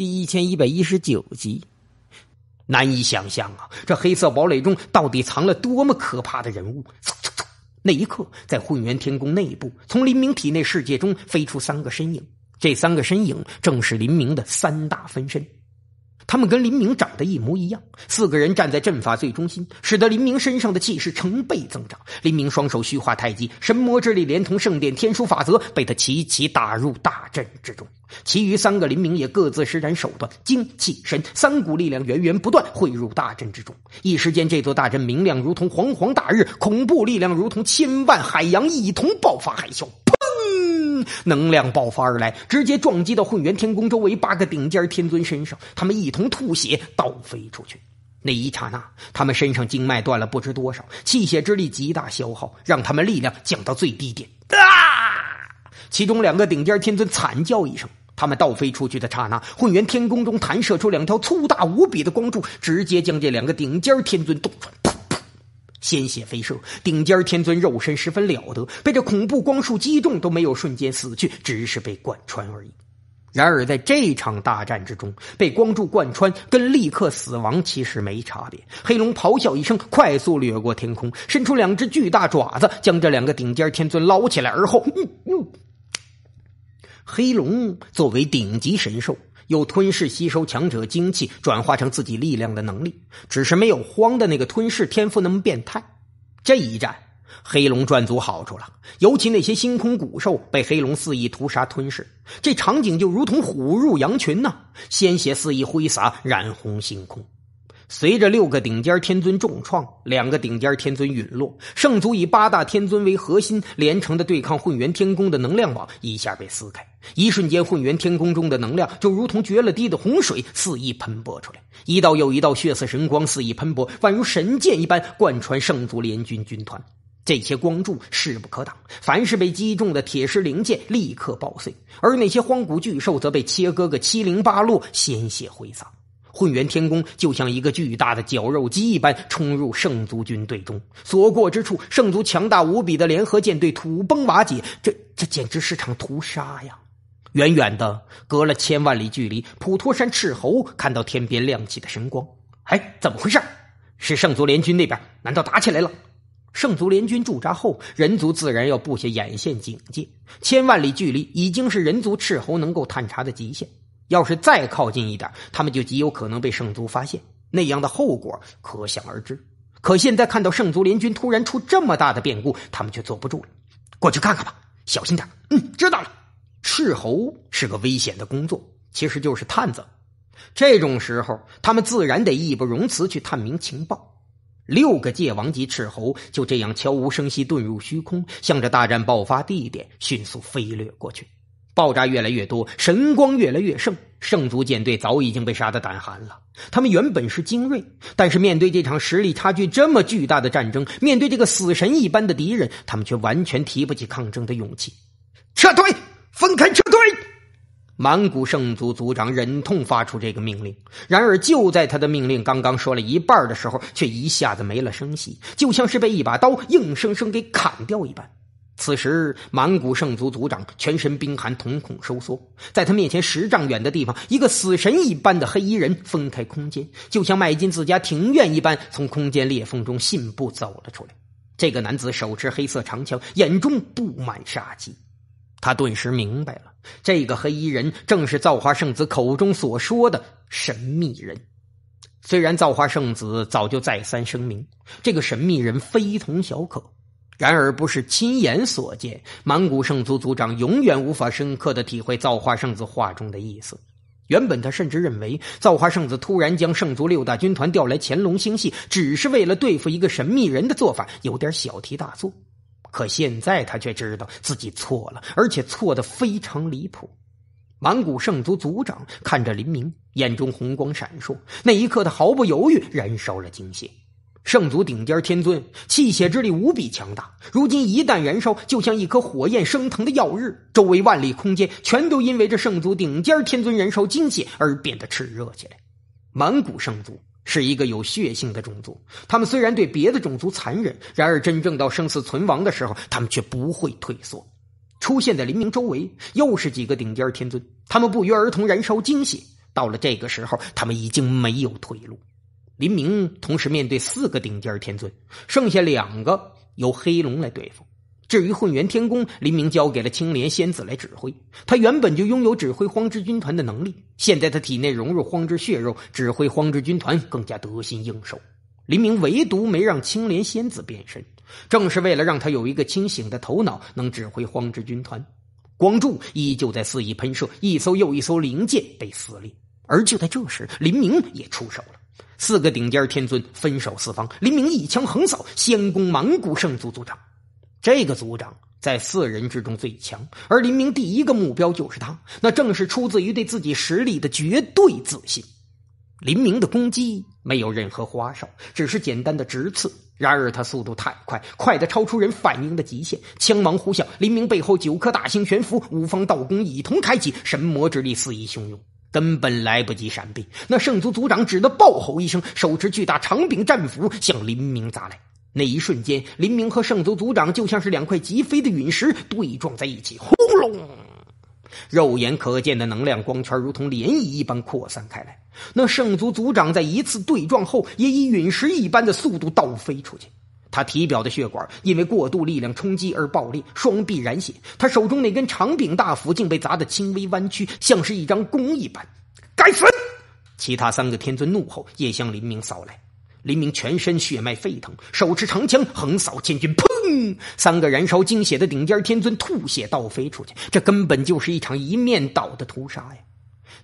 第一千一百一十九集，难以想象啊！这黑色堡垒中到底藏了多么可怕的人物？那一刻，在混元天宫内部，从林明体内世界中飞出三个身影，这三个身影正是林明的三大分身。他们跟林明长得一模一样，四个人站在阵法最中心，使得林明身上的气势成倍增长。林明双手虚化太极，神魔之力连同圣殿天书法则被他齐齐打入大阵之中。其余三个林明也各自施展手段，精气神三股力量源源不断汇入大阵之中。一时间，这座大阵明亮如同煌煌大日，恐怖力量如同千万海洋一同爆发海啸。能量爆发而来，直接撞击到混元天宫周围八个顶尖天尊身上，他们一同吐血倒飞出去。那一刹那，他们身上经脉断了不知多少，气血之力极大消耗，让他们力量降到最低点。啊！其中两个顶尖天尊惨叫一声，他们倒飞出去的刹那，混元天宫中弹射出两条粗大无比的光柱，直接将这两个顶尖天尊洞穿。鲜血飞射，顶尖天尊肉身十分了得，被这恐怖光束击中都没有瞬间死去，只是被贯穿而已。然而在这场大战之中，被光柱贯穿跟立刻死亡其实没差别。黑龙咆哮一声，快速掠过天空，伸出两只巨大爪子，将这两个顶尖天尊捞起来，而后，黑龙作为顶级神兽。有吞噬吸收强者精气，转化成自己力量的能力，只是没有荒的那个吞噬天赋那么变态。这一战，黑龙赚足好处了，尤其那些星空古兽被黑龙肆意屠杀吞噬，这场景就如同虎入羊群呐，鲜血肆意挥洒，染红星空。随着六个顶尖天尊重创，两个顶尖天尊陨落，圣族以八大天尊为核心连成的对抗混元天宫的能量网一下被撕开。一瞬间，混元天宫中的能量就如同决了堤的洪水肆意喷薄出来，一道又一道血色神光肆意喷薄，宛如神剑一般贯穿圣族联军军团。这些光柱势不可挡，凡是被击中的铁石零件立刻爆碎，而那些荒古巨兽则被切割个七零八落，鲜血挥洒。混元天宫就像一个巨大的绞肉机一般冲入圣族军队中，所过之处，圣族强大无比的联合舰队土崩瓦解。这这简直是场屠杀呀！远远的，隔了千万里距离，普陀山赤猴看到天边亮起的神光，哎，怎么回事？是圣族联军那边？难道打起来了？圣族联军驻扎后，人族自然要布下眼线警戒。千万里距离已经是人族赤猴能够探查的极限。要是再靠近一点，他们就极有可能被圣族发现，那样的后果可想而知。可现在看到圣族联军突然出这么大的变故，他们却坐不住了，过去看看吧，小心点。嗯，知道了。斥候是个危险的工作，其实就是探子。这种时候，他们自然得义不容辞去探明情报。六个界王级斥候就这样悄无声息遁入虚空，向着大战爆发地点迅速飞掠过去。爆炸越来越多，神光越来越盛，圣族舰队早已经被杀的胆寒了。他们原本是精锐，但是面对这场实力差距这么巨大的战争，面对这个死神一般的敌人，他们却完全提不起抗争的勇气。撤退，分开撤退！满古圣族族长忍痛发出这个命令。然而就在他的命令刚刚说了一半的时候，却一下子没了声息，就像是被一把刀硬生生给砍掉一般。此时，满古圣族族长全身冰寒，瞳孔收缩。在他面前十丈远的地方，一个死神一般的黑衣人分开空间，就像迈进自家庭院一般，从空间裂缝中信步走了出来。这个男子手持黑色长枪，眼中布满杀机。他顿时明白了，这个黑衣人正是造化圣子口中所说的神秘人。虽然造化圣子早就再三声明，这个神秘人非同小可。然而不是亲眼所见，蒙古圣族族长永远无法深刻的体会造化圣子话中的意思。原本他甚至认为，造化圣子突然将圣族六大军团调来乾隆星系，只是为了对付一个神秘人的做法，有点小题大做。可现在他却知道自己错了，而且错得非常离谱。蒙古圣族族长看着林明，眼中红光闪烁。那一刻，他毫不犹豫，燃烧了精血。圣族顶尖天尊气血之力无比强大，如今一旦燃烧，就像一颗火焰升腾的耀日，周围万里空间全都因为这圣族顶尖天尊燃烧精血而变得炽热起来。满古圣族是一个有血性的种族，他们虽然对别的种族残忍，然而真正到生死存亡的时候，他们却不会退缩。出现在黎明周围，又是几个顶尖天尊，他们不约而同燃烧精血。到了这个时候，他们已经没有退路。林明同时面对四个顶尖天尊，剩下两个由黑龙来对付。至于混元天宫，林明交给了青莲仙子来指挥。他原本就拥有指挥荒之军团的能力，现在他体内融入荒之血肉，指挥荒之军团更加得心应手。林明唯独没让青莲仙子变身，正是为了让他有一个清醒的头脑，能指挥荒之军团。光柱依旧在肆意喷射，一艘又一艘灵舰被撕裂。而就在这时，林明也出手了。四个顶尖天尊分手四方，林明一枪横扫，仙宫芒古圣族族长。这个族长在四人之中最强，而林明第一个目标就是他。那正是出自于对自己实力的绝对自信。林明的攻击没有任何花哨，只是简单的直刺。然而他速度太快，快的超出人反应的极限。枪芒呼啸，林明背后九颗大星悬浮，五方道功一同开启，神魔之力肆意汹涌。根本来不及闪避，那圣族族长只得暴吼一声，手持巨大长柄战斧向林明砸来。那一瞬间，林明和圣族族长就像是两块疾飞的陨石对撞在一起，轰隆！肉眼可见的能量光圈如同涟漪一般扩散开来。那圣族族长在一次对撞后，也以陨石一般的速度倒飞出去。他体表的血管因为过度力量冲击而爆裂，双臂染血。他手中那根长柄大斧竟被砸得轻微弯曲，像是一张弓一般。该死！其他三个天尊怒吼，也向林明扫来。林明全身血脉沸腾，手持长枪横扫千军。砰！三个燃烧精血的顶尖天尊吐血倒飞出去。这根本就是一场一面倒的屠杀呀！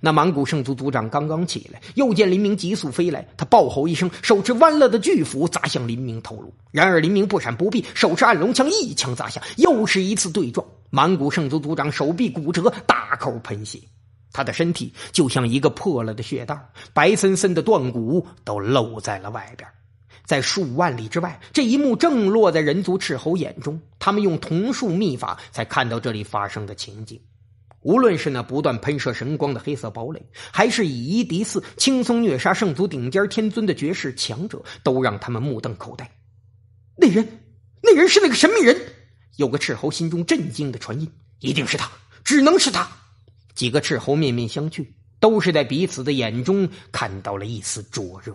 那蒙古圣族族长刚刚起来，又见林明急速飞来，他暴吼一声，手持弯了的巨斧砸向林明头颅。然而林明不闪不避，手持暗龙枪一枪砸下，又是一次对撞。蒙古圣族族长手臂骨折，大口喷血，他的身体就像一个破了的血袋，白森森的断骨都露在了外边。在数万里之外，这一幕正落在人族斥候眼中，他们用桐树秘法才看到这里发生的情景。无论是那不断喷射神光的黑色堡垒，还是以一敌四轻松虐杀圣族顶尖天尊的绝世强者，都让他们目瞪口呆。那人，那人是那个神秘人。有个斥候心中震惊的传音：“一定是他，只能是他。”几个斥候面面相觑，都是在彼此的眼中看到了一丝灼热。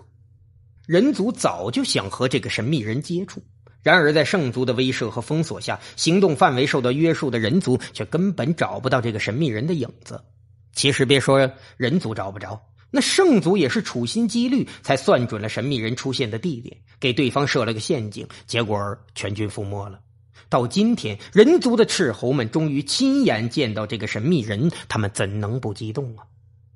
人族早就想和这个神秘人接触。然而，在圣族的威慑和封锁下，行动范围受到约束的人族却根本找不到这个神秘人的影子。其实，别说人族找不着，那圣族也是处心积虑，才算准了神秘人出现的地点，给对方设了个陷阱，结果全军覆没了。到今天，人族的斥候们终于亲眼见到这个神秘人，他们怎能不激动啊？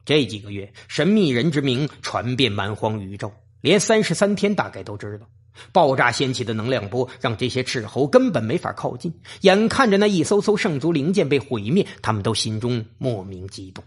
这几个月，神秘人之名传遍蛮荒宇宙，连三十三天大概都知道。爆炸掀起的能量波让这些斥候根本没法靠近。眼看着那一艘艘圣族零件被毁灭，他们都心中莫名激动。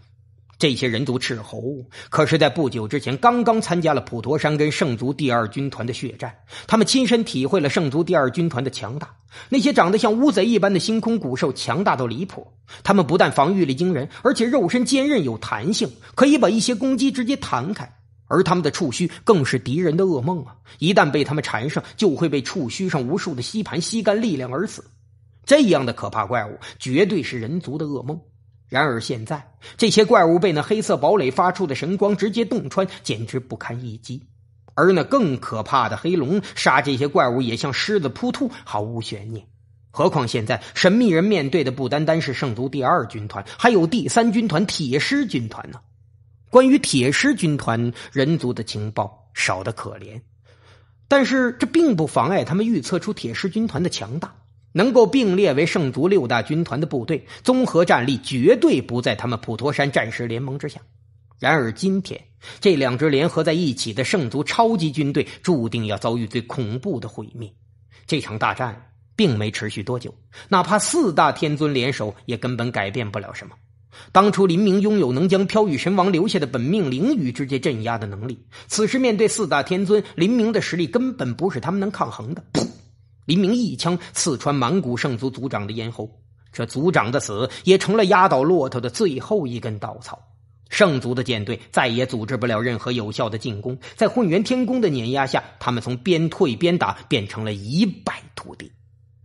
这些人族斥候可是在不久之前刚刚参加了普陀山跟圣族第二军团的血战，他们亲身体会了圣族第二军团的强大。那些长得像乌贼一般的星空古兽强大到离谱，他们不但防御力惊人，而且肉身坚韧有弹性，可以把一些攻击直接弹开。而他们的触须更是敌人的噩梦啊！一旦被他们缠上，就会被触须上无数的吸盘吸干力量而死。这样的可怕怪物，绝对是人族的噩梦。然而现在，这些怪物被那黑色堡垒发出的神光直接洞穿，简直不堪一击。而那更可怕的黑龙，杀这些怪物也像狮子扑兔，毫无悬念。何况现在，神秘人面对的不单单是圣族第二军团，还有第三军团铁狮军团呢。关于铁狮军团人族的情报少得可怜，但是这并不妨碍他们预测出铁狮军团的强大，能够并列为圣族六大军团的部队，综合战力绝对不在他们普陀山战时联盟之下。然而，今天这两支联合在一起的圣族超级军队，注定要遭遇最恐怖的毁灭。这场大战并没持续多久，哪怕四大天尊联手，也根本改变不了什么。当初林明拥有能将飘雨神王留下的本命灵雨直接镇压的能力，此时面对四大天尊，林明的实力根本不是他们能抗衡的。林明一枪刺穿满古圣族族长的咽喉，这族长的死也成了压倒骆驼的最后一根稻草。圣族的舰队再也组织不了任何有效的进攻，在混元天宫的碾压下，他们从边退边打变成了一败涂地。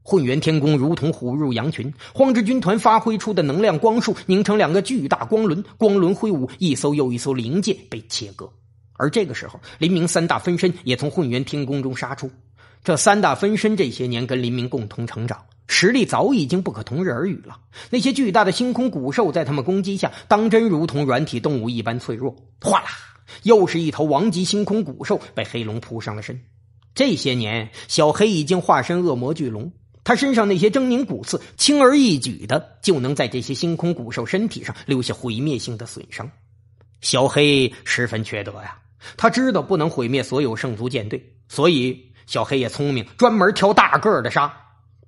混元天宫如同虎入羊群，荒之军团发挥出的能量光束凝成两个巨大光轮，光轮挥舞，一艘又一艘灵界被切割。而这个时候，林明三大分身也从混元天宫中杀出。这三大分身这些年跟林明共同成长，实力早已经不可同日而语了。那些巨大的星空古兽在他们攻击下，当真如同软体动物一般脆弱。哗啦！又是一头王级星空古兽被黑龙扑上了身。这些年，小黑已经化身恶魔巨龙。他身上那些狰狞骨刺，轻而易举的就能在这些星空古兽身体上留下毁灭性的损伤。小黑十分缺德呀，他知道不能毁灭所有圣族舰队，所以小黑也聪明，专门挑大个儿的杀。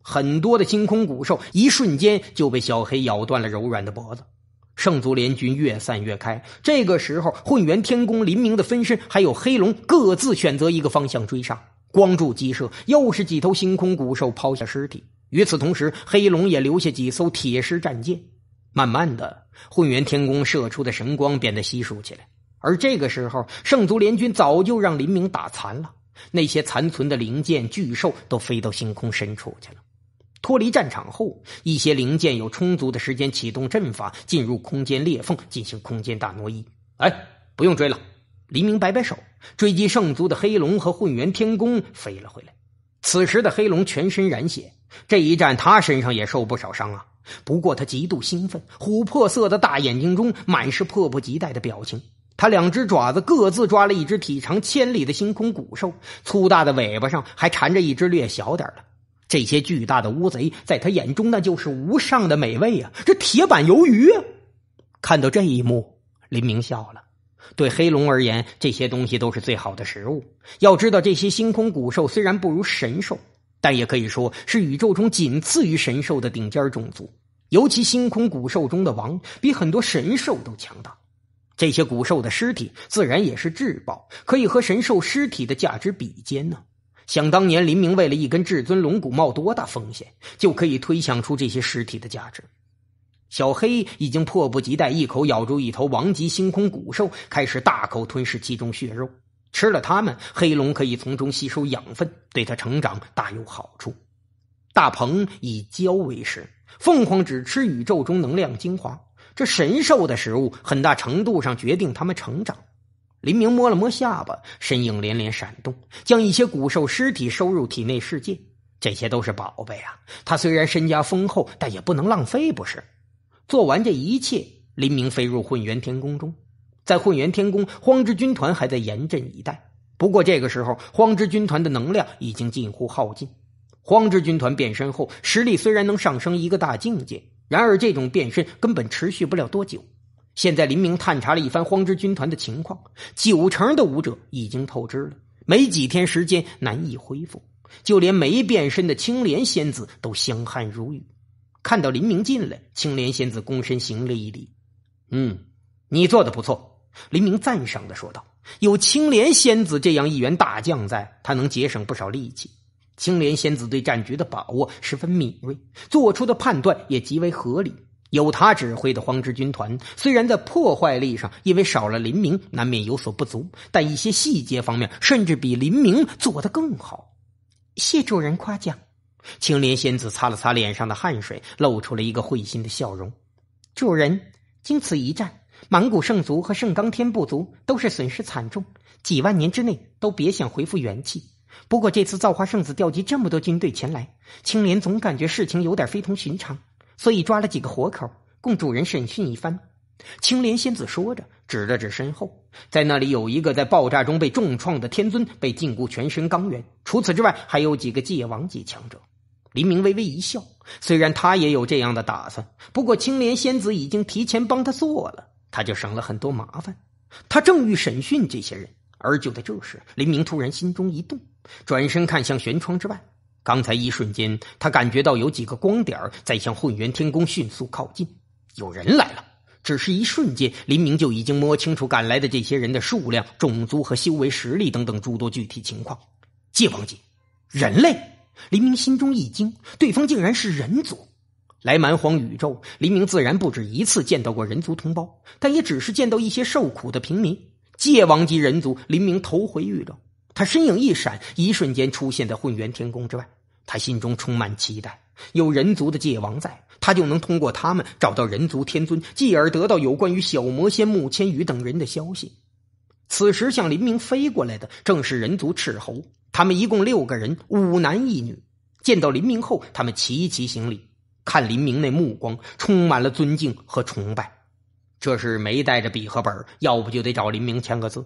很多的星空古兽，一瞬间就被小黑咬断了柔软的脖子。圣族联军越散越开，这个时候，混元天宫林明的分身还有黑龙各自选择一个方向追杀。光柱激射，又是几头星空古兽抛下尸体。与此同时，黑龙也留下几艘铁狮战舰。慢慢的，混元天宫射出的神光变得稀疏起来。而这个时候，圣族联军早就让林明打残了，那些残存的零件、巨兽都飞到星空深处去了。脱离战场后，一些零件有充足的时间启动阵法，进入空间裂缝进行空间大挪移。哎，不用追了。黎明摆摆手，追击圣族的黑龙和混元天宫飞了回来。此时的黑龙全身染血，这一战他身上也受不少伤啊。不过他极度兴奋，琥珀色的大眼睛中满是迫不及待的表情。他两只爪子各自抓了一只体长千里的星空古兽，粗大的尾巴上还缠着一只略小点儿的。这些巨大的乌贼在他眼中那就是无上的美味啊，这铁板鱿鱼。啊！看到这一幕，林明笑了。对黑龙而言，这些东西都是最好的食物。要知道，这些星空古兽虽然不如神兽，但也可以说是宇宙中仅次于神兽的顶尖种族。尤其星空古兽中的王，比很多神兽都强大。这些古兽的尸体自然也是至宝，可以和神兽尸体的价值比肩呢。想当年，林明为了一根至尊龙骨冒多大风险，就可以推想出这些尸体的价值。小黑已经迫不及待，一口咬住一头王级星空古兽，开始大口吞噬其中血肉。吃了它们，黑龙可以从中吸收养分，对它成长大有好处。大鹏以蛟为食，凤凰只吃宇宙中能量精华。这神兽的食物，很大程度上决定它们成长。林明摸了摸下巴，身影连连闪动，将一些古兽尸体收入体内世界。这些都是宝贝啊！他虽然身家丰厚，但也不能浪费，不是？做完这一切，林明飞入混元天宫中。在混元天宫，荒之军团还在严阵以待。不过这个时候，荒之军团的能量已经近乎耗尽。荒之军团变身后，实力虽然能上升一个大境界，然而这种变身根本持续不了多久。现在林明探查了一番荒之军团的情况，九成的武者已经透支了，没几天时间难以恢复。就连没变身的青莲仙子都香汗如雨。看到林明进来，青莲仙子躬身行了一礼。“嗯，你做的不错。”林明赞赏的说道，“有青莲仙子这样一员大将，在他能节省不少力气。青莲仙子对战局的把握十分敏锐，做出的判断也极为合理。有他指挥的荒之军团，虽然在破坏力上因为少了林明，难免有所不足，但一些细节方面，甚至比林明做的更好。”谢主人夸奖。青莲仙子擦了擦脸上的汗水，露出了一个会心的笑容。主人，经此一战，蛮古圣族和圣刚天部族都是损失惨重，几万年之内都别想恢复元气。不过这次造化圣子调集这么多军队前来，青莲总感觉事情有点非同寻常，所以抓了几个活口供主人审讯一番。青莲仙子说着，指了指身后，在那里有一个在爆炸中被重创的天尊被禁锢全身刚元，除此之外还有几个界王级强者。黎明微微一笑，虽然他也有这样的打算，不过青莲仙子已经提前帮他做了，他就省了很多麻烦。他正欲审讯这些人，而就在这时，黎明突然心中一动，转身看向玄窗之外。刚才一瞬间，他感觉到有几个光点在向混元天宫迅速靠近，有人来了。只是一瞬间，黎明就已经摸清楚赶来的这些人的数量、种族和修为、实力等等诸多具体情况。界王级，人类。黎明心中一惊，对方竟然是人族。来蛮荒宇宙，黎明自然不止一次见到过人族同胞，但也只是见到一些受苦的平民。界王级人族，黎明头回遇到。他身影一闪，一瞬间出现在混元天宫之外。他心中充满期待，有人族的界王在，他就能通过他们找到人族天尊，继而得到有关于小魔仙慕千羽等人的消息。此时向黎明飞过来的，正是人族斥候。他们一共六个人，五男一女。见到林明后，他们齐齐行礼，看林明那目光充满了尊敬和崇拜。这是没带着笔和本要不就得找林明签个字。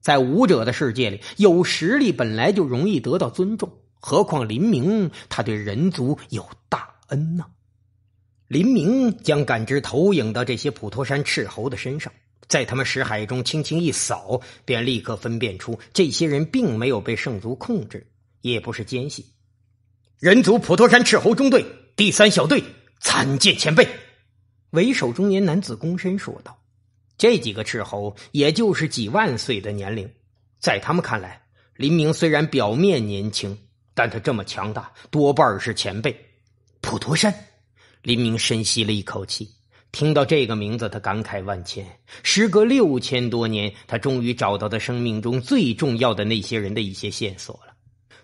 在武者的世界里，有实力本来就容易得到尊重，何况林明他对人族有大恩呢。林明将感知投影到这些普陀山斥候的身上。在他们识海中轻轻一扫，便立刻分辨出这些人并没有被圣族控制，也不是奸细。人族普陀山赤候中队第三小队参见前辈。为首中年男子躬身说道：“这几个赤候，也就是几万岁的年龄，在他们看来，林明虽然表面年轻，但他这么强大，多半是前辈。”普陀山，林明深吸了一口气。听到这个名字，他感慨万千。时隔六千多年，他终于找到他生命中最重要的那些人的一些线索了。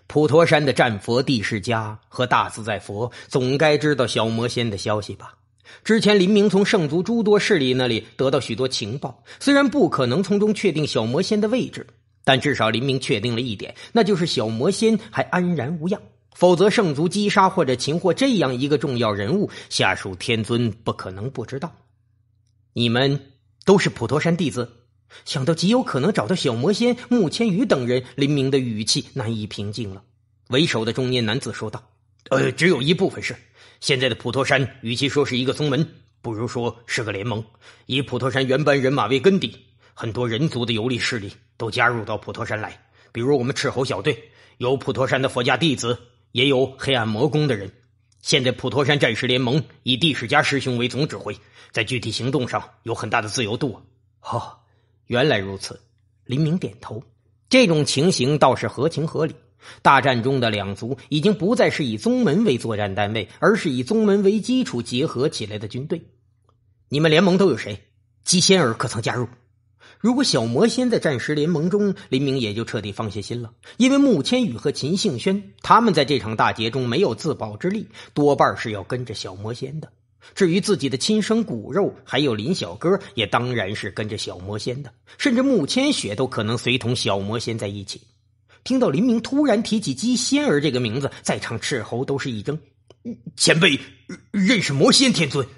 普陀山的战佛地释迦和大自在佛总该知道小魔仙的消息吧？之前林明从圣族诸多势力那里得到许多情报，虽然不可能从中确定小魔仙的位置，但至少林明确定了一点，那就是小魔仙还安然无恙。否则，圣族击杀或者擒获这样一个重要人物，下属天尊不可能不知道。你们都是普陀山弟子，想到极有可能找到小魔仙穆千羽等人，林明的语气难以平静了。为首的中年男子说道：“呃，只有一部分是。现在的普陀山，与其说是一个宗门，不如说是个联盟。以普陀山原班人马为根底，很多人族的游历势力都加入到普陀山来，比如我们赤猴小队，有普陀山的佛家弟子。”也有黑暗魔宫的人。现在普陀山战士联盟以地史家师兄为总指挥，在具体行动上有很大的自由度。哦，原来如此。林明点头，这种情形倒是合情合理。大战中的两族已经不再是以宗门为作战单位，而是以宗门为基础结合起来的军队。你们联盟都有谁？姬仙儿可曾加入？如果小魔仙在战时联盟中，林明也就彻底放下心了。因为穆千羽和秦杏轩他们在这场大劫中没有自保之力，多半是要跟着小魔仙的。至于自己的亲生骨肉，还有林小哥，也当然是跟着小魔仙的。甚至穆千雪都可能随同小魔仙在一起。听到林明突然提起姬仙儿这个名字，在场斥候都是一怔：“前辈，认识魔仙天尊？”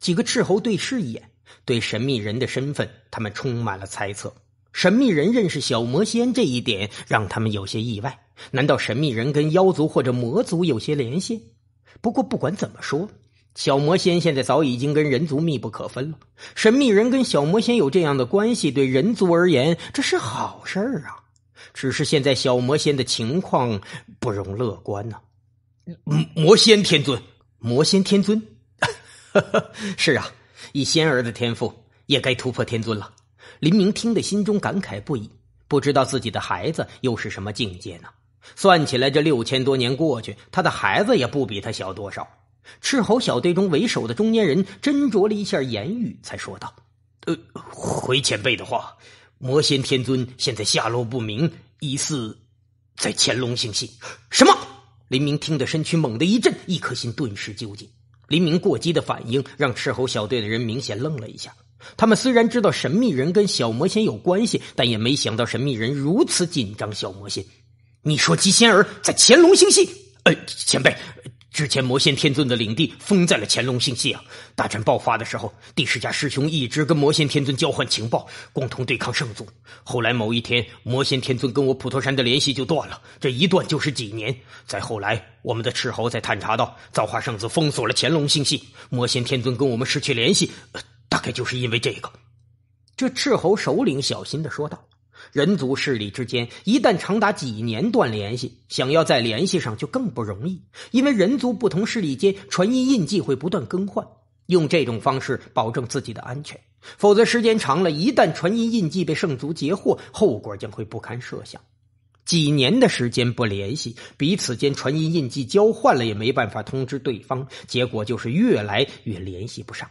几个斥候对视一眼。对神秘人的身份，他们充满了猜测。神秘人认识小魔仙这一点，让他们有些意外。难道神秘人跟妖族或者魔族有些联系？不过不管怎么说，小魔仙现在早已经跟人族密不可分了。神秘人跟小魔仙有这样的关系，对人族而言，这是好事儿啊。只是现在小魔仙的情况不容乐观呐。魔仙天尊，魔仙天尊，是啊。以仙儿的天赋，也该突破天尊了。林明听得心中感慨不已，不知道自己的孩子又是什么境界呢？算起来，这六千多年过去，他的孩子也不比他小多少。斥候小队中为首的中年人斟酌了一下言语，才说道：“呃，回前辈的话，魔仙天尊现在下落不明，疑似在乾隆星系。”什么？林明听得身躯猛地一震，一颗心顿时揪紧。黎明过激的反应让斥候小队的人明显愣了一下。他们虽然知道神秘人跟小魔仙有关系，但也没想到神秘人如此紧张。小魔仙，你说姬仙儿在潜龙星系？呃，前辈。之前魔仙天尊的领地封在了乾隆星系啊！大战爆发的时候，第十家师兄一直跟魔仙天尊交换情报，共同对抗圣祖。后来某一天，魔仙天尊跟我普陀山的联系就断了，这一断就是几年。再后来，我们的斥候在探查到造化圣子封锁了乾隆星系，魔仙天尊跟我们失去联系，大概就是因为这个。这斥候首领小心的说道。人族势力之间一旦长达几年断联系，想要再联系上就更不容易，因为人族不同势力间传音印记会不断更换，用这种方式保证自己的安全。否则时间长了，一旦传音印记被圣族截获，后果将会不堪设想。几年的时间不联系，彼此间传音印记交换了也没办法通知对方，结果就是越来越联系不上。